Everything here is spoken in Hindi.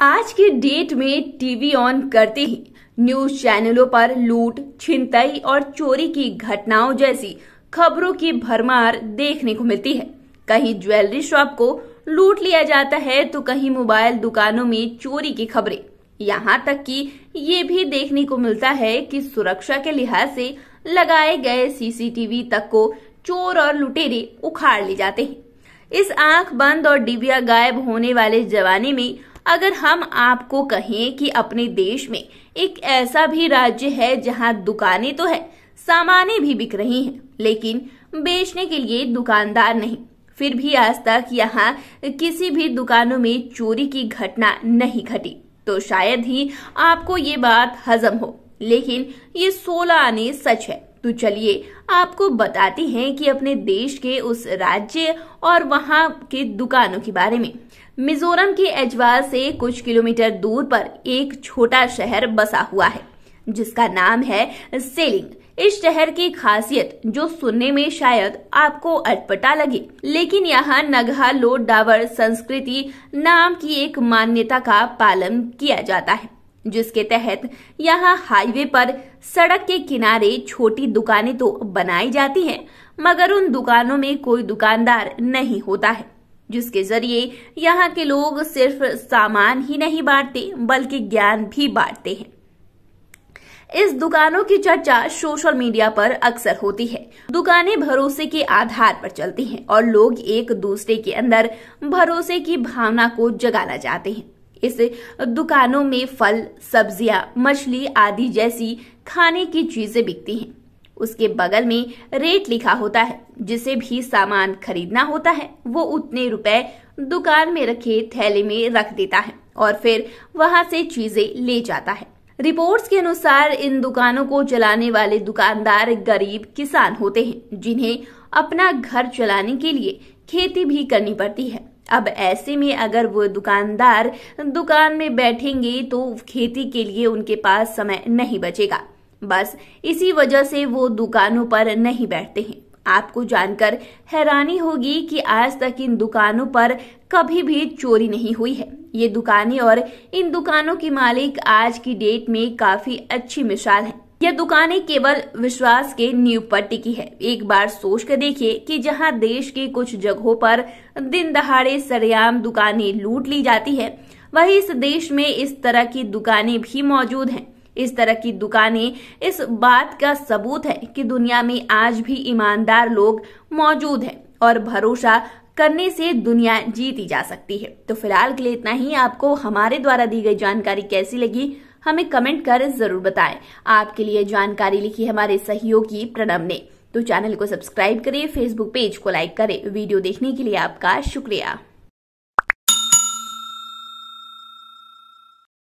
आज के डेट में टीवी ऑन करते ही न्यूज चैनलों पर लूट छिनताई और चोरी की घटनाओं जैसी खबरों की भरमार देखने को मिलती है कहीं ज्वेलरी शॉप को लूट लिया जाता है तो कहीं मोबाइल दुकानों में चोरी की खबरें यहाँ तक कि ये भी देखने को मिलता है कि सुरक्षा के लिहाज से लगाए गए सीसीटीवी तक को चोर और लुटेरे उखाड़ ले जाते हैं इस आंख बंद और डिबिया गायब होने वाले जवानी में अगर हम आपको कहें कि अपने देश में एक ऐसा भी राज्य है जहां दुकानें तो है सामाने भी बिक रही हैं लेकिन बेचने के लिए दुकानदार नहीं फिर भी आज तक यहाँ किसी भी दुकानों में चोरी की घटना नहीं घटी तो शायद ही आपको ये बात हजम हो लेकिन ये सोलह आने सच है तो चलिए आपको बताते हैं कि अपने देश के उस राज्य और वहाँ के दुकानों के बारे में मिजोरम के एजवाल से कुछ किलोमीटर दूर पर एक छोटा शहर बसा हुआ है जिसका नाम है सेलिंग इस शहर की खासियत जो सुनने में शायद आपको अटपटा लगे लेकिन यहाँ नगहा लोट डावर संस्कृति नाम की एक मान्यता का पालन किया जाता है जिसके तहत यहाँ हाईवे पर सड़क के किनारे छोटी दुकानें तो बनाई जाती हैं मगर उन दुकानों में कोई दुकानदार नहीं होता है जिसके जरिए यहाँ के लोग सिर्फ सामान ही नहीं बांटते बल्कि ज्ञान भी बांटते हैं इस दुकानों की चर्चा सोशल मीडिया पर अक्सर होती है दुकानें भरोसे के आधार पर चलती हैं और लोग एक दूसरे के अंदर भरोसे की भावना को जगाना चाहते हैं इस दुकानों में फल सब्जियां मछली आदि जैसी खाने की चीजें बिकती हैं उसके बगल में रेट लिखा होता है जिसे भी सामान खरीदना होता है वो उतने रुपए दुकान में रखे थैले में रख देता है और फिर वहाँ से चीजें ले जाता है रिपोर्ट्स के अनुसार इन दुकानों को चलाने वाले दुकानदार गरीब किसान होते हैं जिन्हें अपना घर चलाने के लिए खेती भी करनी पड़ती है अब ऐसे में अगर वो दुकानदार दुकान में बैठेंगे तो खेती के लिए उनके पास समय नहीं बचेगा बस इसी वजह से वो दुकानों पर नहीं बैठते हैं आपको जानकर हैरानी होगी कि आज तक इन दुकानों पर कभी भी चोरी नहीं हुई है ये दुकानें और इन दुकानों के मालिक आज की डेट में काफी अच्छी मिसाल है यह दुकानें केवल विश्वास के नींव पर टिकी है एक बार सोच कर देखिए कि जहां देश के कुछ जगहों पर दिन दहाड़े सरेआम दुकानें लूट ली जाती है वहीं इस देश में इस तरह की दुकानें भी मौजूद हैं इस तरह की दुकानें इस बात का सबूत है कि दुनिया में आज भी ईमानदार लोग मौजूद हैं और भरोसा करने से दुनिया जीती जा सकती है तो फिलहाल के लिए इतना ही आपको हमारे द्वारा दी गई जानकारी कैसी लगी हमें कमेंट कर जरूर बताएं आपके लिए जानकारी लिखी हमारे सहयोगी प्रणब ने तो चैनल को सब्सक्राइब करें फेसबुक पेज को लाइक करें वीडियो देखने के लिए आपका शुक्रिया